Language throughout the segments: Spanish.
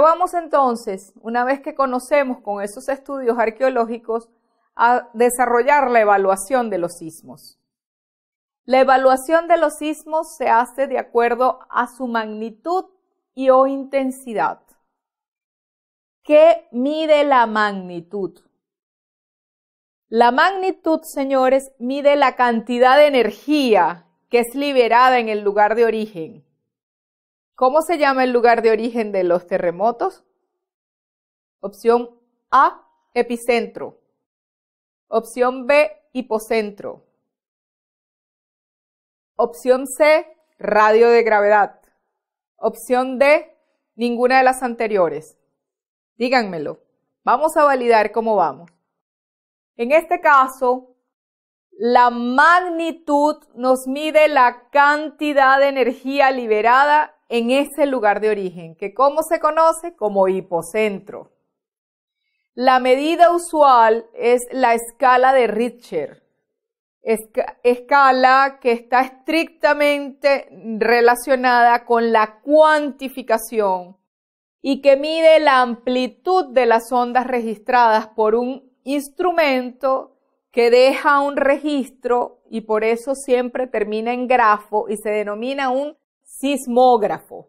vamos entonces, una vez que conocemos con esos estudios arqueológicos, a desarrollar la evaluación de los sismos. La evaluación de los sismos se hace de acuerdo a su magnitud y o intensidad. ¿Qué mide la magnitud? La magnitud, señores, mide la cantidad de energía que es liberada en el lugar de origen. ¿Cómo se llama el lugar de origen de los terremotos? Opción A, epicentro. Opción B, hipocentro. Opción C, radio de gravedad. Opción D, ninguna de las anteriores. Díganmelo. Vamos a validar cómo vamos. En este caso, la magnitud nos mide la cantidad de energía liberada en ese lugar de origen, que como se conoce como hipocentro. La medida usual es la escala de Richter, escala que está estrictamente relacionada con la cuantificación y que mide la amplitud de las ondas registradas por un instrumento que deja un registro y por eso siempre termina en grafo y se denomina un sismógrafo.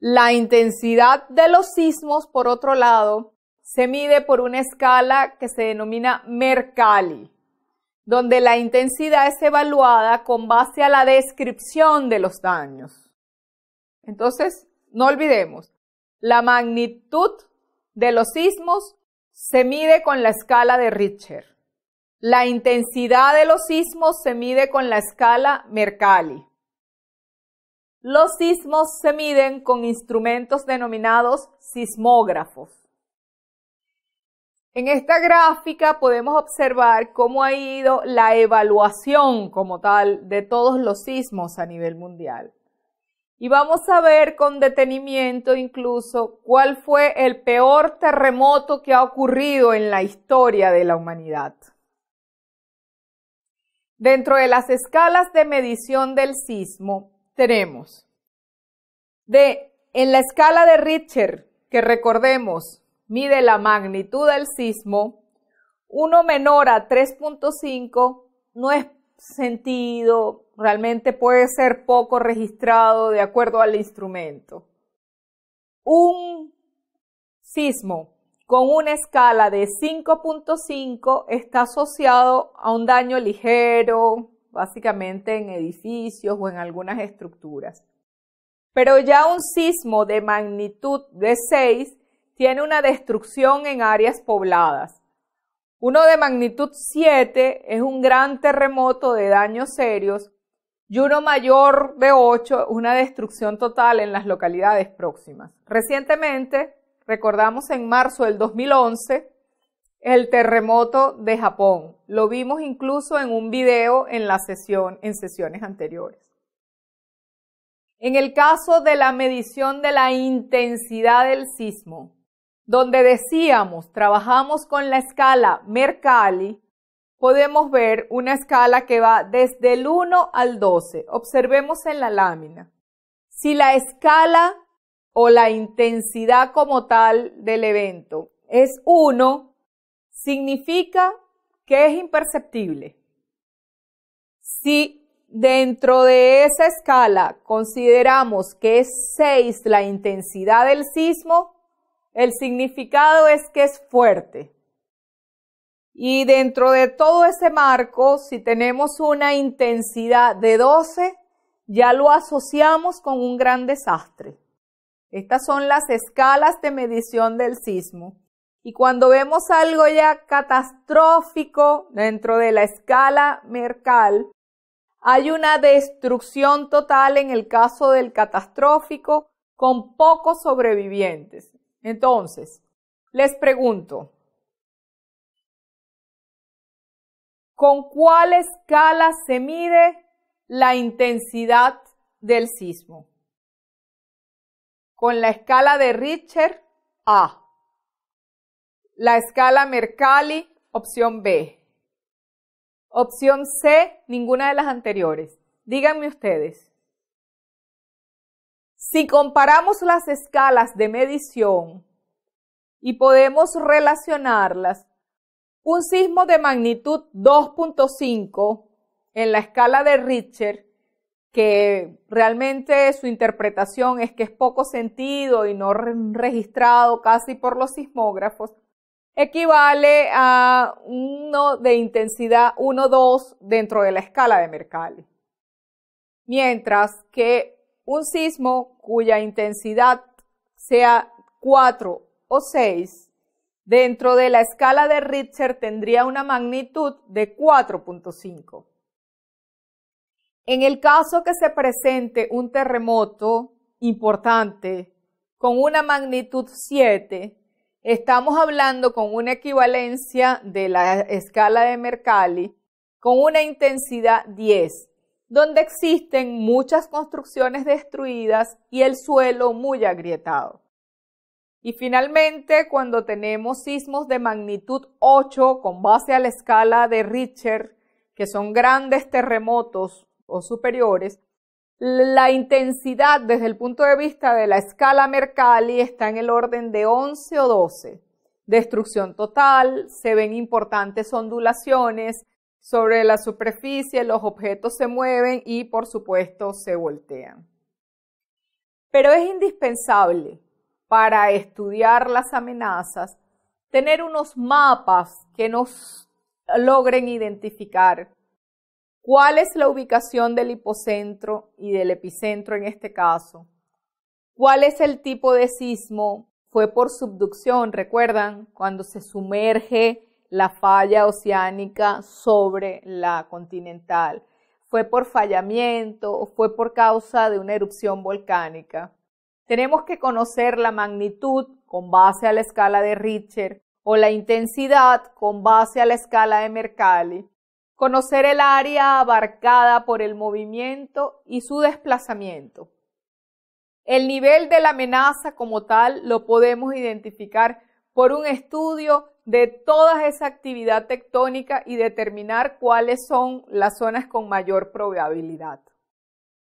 La intensidad de los sismos, por otro lado, se mide por una escala que se denomina Mercalli, donde la intensidad es evaluada con base a la descripción de los daños. Entonces, no olvidemos, la magnitud de los sismos se mide con la escala de Richter. La intensidad de los sismos se mide con la escala Mercalli. Los sismos se miden con instrumentos denominados sismógrafos. En esta gráfica podemos observar cómo ha ido la evaluación como tal de todos los sismos a nivel mundial. Y vamos a ver con detenimiento incluso cuál fue el peor terremoto que ha ocurrido en la historia de la humanidad. Dentro de las escalas de medición del sismo, tenemos de en la escala de Richter, que recordemos, mide la magnitud del sismo, uno menor a 3.5 no es sentido, realmente puede ser poco registrado de acuerdo al instrumento. Un sismo con una escala de 5.5 está asociado a un daño ligero, básicamente en edificios o en algunas estructuras. Pero ya un sismo de magnitud de 6 tiene una destrucción en áreas pobladas. Uno de magnitud 7 es un gran terremoto de daños serios y uno mayor de 8 una destrucción total en las localidades próximas. Recientemente, recordamos en marzo del 2011, el terremoto de Japón. Lo vimos incluso en un video en la sesión, en sesiones anteriores. En el caso de la medición de la intensidad del sismo, donde decíamos trabajamos con la escala Mercalli, podemos ver una escala que va desde el 1 al 12. Observemos en la lámina. Si la escala o la intensidad como tal del evento es 1, significa que es imperceptible. Si dentro de esa escala consideramos que es 6 la intensidad del sismo, el significado es que es fuerte. Y dentro de todo ese marco, si tenemos una intensidad de 12, ya lo asociamos con un gran desastre. Estas son las escalas de medición del sismo. Y cuando vemos algo ya catastrófico dentro de la escala mercal, hay una destrucción total en el caso del catastrófico con pocos sobrevivientes. Entonces, les pregunto, ¿con cuál escala se mide la intensidad del sismo? Con la escala de Richter A la escala Mercalli, opción B. Opción C, ninguna de las anteriores. Díganme ustedes. Si comparamos las escalas de medición y podemos relacionarlas, un sismo de magnitud 2.5 en la escala de Richter, que realmente su interpretación es que es poco sentido y no registrado casi por los sismógrafos, equivale a uno de intensidad 1-2 dentro de la escala de Mercalli. Mientras que un sismo cuya intensidad sea 4 o 6 dentro de la escala de Richter tendría una magnitud de 4.5. En el caso que se presente un terremoto importante con una magnitud 7, Estamos hablando con una equivalencia de la escala de Mercalli con una intensidad 10, donde existen muchas construcciones destruidas y el suelo muy agrietado. Y finalmente, cuando tenemos sismos de magnitud 8 con base a la escala de Richter, que son grandes terremotos o superiores, la intensidad desde el punto de vista de la escala Mercalli está en el orden de 11 o 12. Destrucción total, se ven importantes ondulaciones sobre la superficie, los objetos se mueven y por supuesto se voltean. Pero es indispensable para estudiar las amenazas tener unos mapas que nos logren identificar ¿Cuál es la ubicación del hipocentro y del epicentro en este caso? ¿Cuál es el tipo de sismo? Fue por subducción, recuerdan, cuando se sumerge la falla oceánica sobre la continental. Fue por fallamiento o fue por causa de una erupción volcánica. Tenemos que conocer la magnitud con base a la escala de Richter o la intensidad con base a la escala de Mercalli conocer el área abarcada por el movimiento y su desplazamiento. El nivel de la amenaza como tal lo podemos identificar por un estudio de toda esa actividad tectónica y determinar cuáles son las zonas con mayor probabilidad.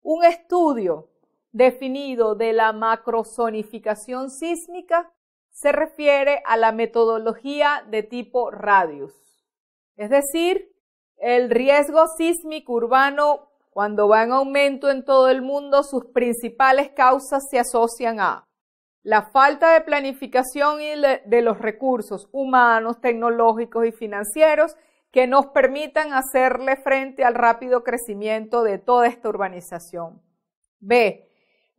Un estudio definido de la macrozonificación sísmica se refiere a la metodología de tipo radius, es decir, el riesgo sísmico urbano, cuando va en aumento en todo el mundo, sus principales causas se asocian a la falta de planificación y de los recursos humanos, tecnológicos y financieros que nos permitan hacerle frente al rápido crecimiento de toda esta urbanización. B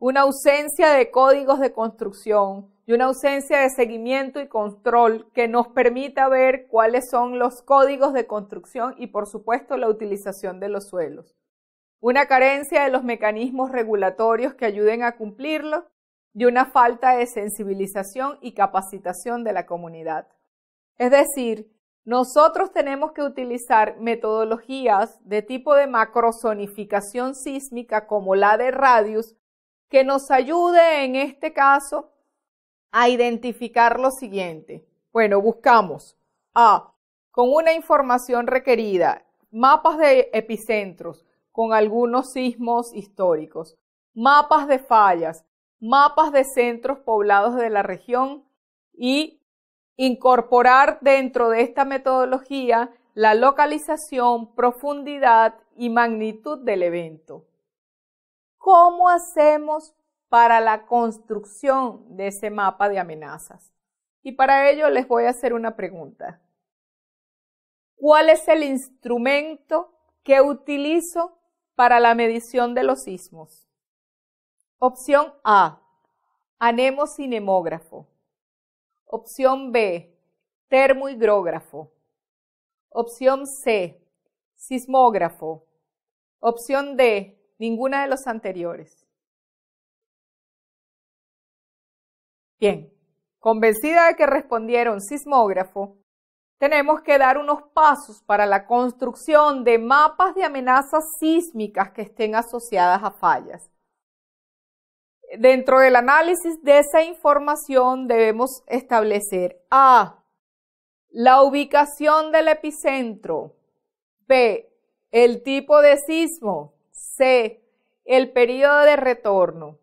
una ausencia de códigos de construcción y una ausencia de seguimiento y control que nos permita ver cuáles son los códigos de construcción y por supuesto la utilización de los suelos. Una carencia de los mecanismos regulatorios que ayuden a cumplirlo y una falta de sensibilización y capacitación de la comunidad. Es decir, nosotros tenemos que utilizar metodologías de tipo de macrozonificación sísmica como la de Radius que nos ayude en este caso a identificar lo siguiente. Bueno, buscamos A, con una información requerida, mapas de epicentros con algunos sismos históricos, mapas de fallas, mapas de centros poblados de la región y incorporar dentro de esta metodología la localización, profundidad y magnitud del evento. ¿Cómo hacemos para la construcción de ese mapa de amenazas? Y para ello les voy a hacer una pregunta. ¿Cuál es el instrumento que utilizo para la medición de los sismos? Opción A, anemocinemógrafo. Opción B, termohigrógrafo. Opción C, sismógrafo. Opción D, Ninguna de los anteriores. Bien, convencida de que respondieron sismógrafo, tenemos que dar unos pasos para la construcción de mapas de amenazas sísmicas que estén asociadas a fallas. Dentro del análisis de esa información debemos establecer A. La ubicación del epicentro. B. El tipo de sismo. C, el periodo de retorno.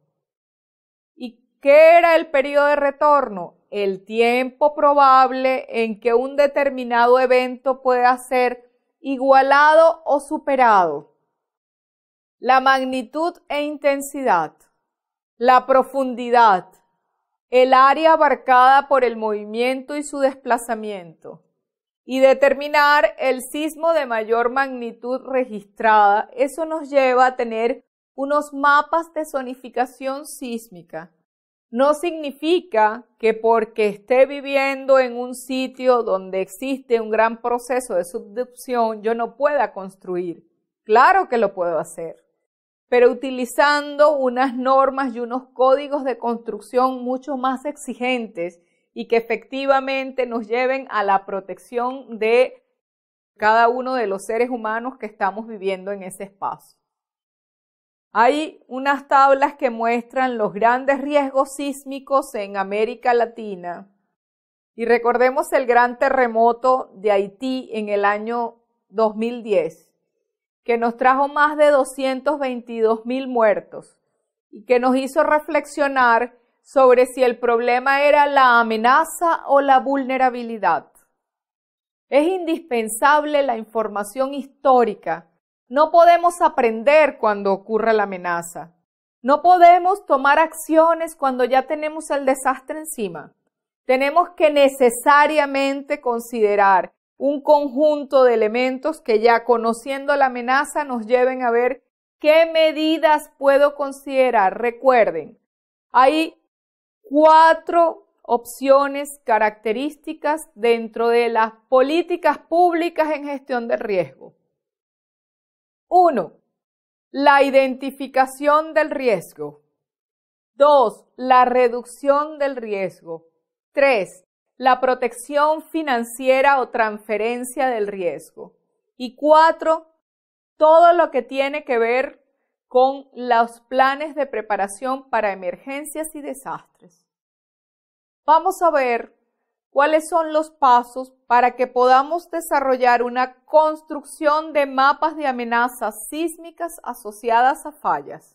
¿Y qué era el periodo de retorno? El tiempo probable en que un determinado evento pueda ser igualado o superado. La magnitud e intensidad. La profundidad. El área abarcada por el movimiento y su desplazamiento y determinar el sismo de mayor magnitud registrada. Eso nos lleva a tener unos mapas de zonificación sísmica. No significa que porque esté viviendo en un sitio donde existe un gran proceso de subducción yo no pueda construir. Claro que lo puedo hacer, pero utilizando unas normas y unos códigos de construcción mucho más exigentes y que efectivamente nos lleven a la protección de cada uno de los seres humanos que estamos viviendo en ese espacio. Hay unas tablas que muestran los grandes riesgos sísmicos en América Latina. Y recordemos el gran terremoto de Haití en el año 2010, que nos trajo más de 222 mil muertos y que nos hizo reflexionar sobre si el problema era la amenaza o la vulnerabilidad. Es indispensable la información histórica. No podemos aprender cuando ocurra la amenaza. No podemos tomar acciones cuando ya tenemos el desastre encima. Tenemos que necesariamente considerar un conjunto de elementos que ya conociendo la amenaza nos lleven a ver qué medidas puedo considerar. Recuerden, hay cuatro opciones características dentro de las políticas públicas en gestión de riesgo. Uno, La identificación del riesgo. Dos, La reducción del riesgo. Tres, La protección financiera o transferencia del riesgo. Y cuatro, Todo lo que tiene que ver con los planes de preparación para emergencias y desastres. Vamos a ver cuáles son los pasos para que podamos desarrollar una construcción de mapas de amenazas sísmicas asociadas a fallas.